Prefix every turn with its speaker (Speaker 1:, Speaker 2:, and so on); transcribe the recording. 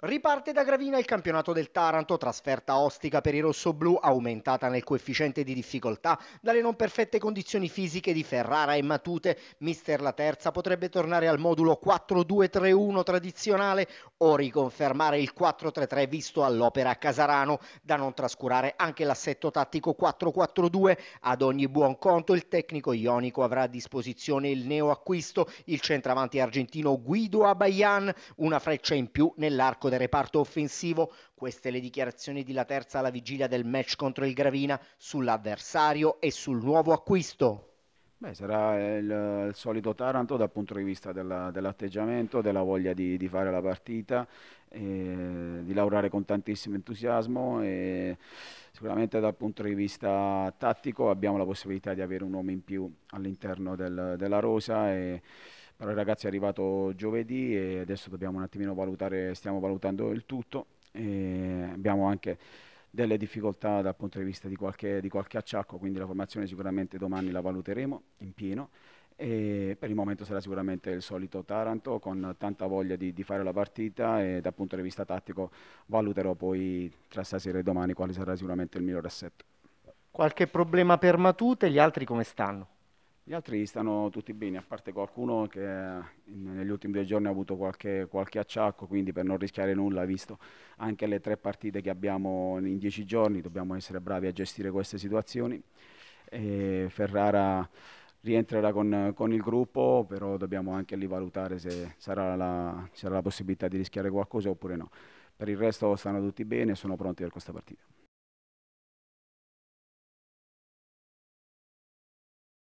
Speaker 1: Riparte da Gravina il campionato del Taranto, trasferta ostica per i rossoblù aumentata nel coefficiente di difficoltà dalle non perfette condizioni fisiche di Ferrara e Matute. Mister La Terza potrebbe tornare al modulo 4-2-3-1 tradizionale o riconfermare il 4-3-3 visto all'opera a Casarano, da non trascurare anche l'assetto tattico 4-4-2. Ad ogni buon conto il tecnico ionico avrà a disposizione il neoacquisto, il centravanti argentino Guido Abayan, una freccia in più nell'arco l'attacco del reparto offensivo, queste le dichiarazioni di La Terza alla vigilia del match contro il Gravina sull'avversario e sul nuovo acquisto.
Speaker 2: Beh, sarà il, il, solito Taranto dal punto di vista della, dell'atteggiamento, della voglia di, di fare la partita, eh, di lavorare con tantissimo entusiasmo e sicuramente dal punto di vista tattico abbiamo la possibilità di avere un uomo in più all'interno del, della rosa e allora ragazzi è arrivato giovedì e adesso dobbiamo un attimino valutare, stiamo valutando il tutto. E abbiamo anche delle difficoltà dal punto di vista di qualche, di qualche acciacco, quindi la formazione sicuramente domani la valuteremo in pieno. E per il momento sarà sicuramente il solito Taranto con tanta voglia di, di, fare la partita e dal punto di vista tattico valuterò poi tra stasera e domani quale sarà sicuramente il miglior
Speaker 1: assetto. Qualche problema per Matute, gli altri come stanno? Gli altri stanno
Speaker 2: tutti bene, a parte qualcuno che eh, negli ultimi due giorni ha avuto qualche, qualche acciacco, quindi per non rischiare nulla, visto anche le tre partite che abbiamo in dieci giorni, dobbiamo essere bravi a gestire queste situazioni. E Ferrara rientrerà con, con, il gruppo, però dobbiamo anche lì valutare se sarà la, sarà la possibilità di rischiare
Speaker 1: qualcosa oppure no. Per il resto stanno tutti bene e sono pronti per questa partita.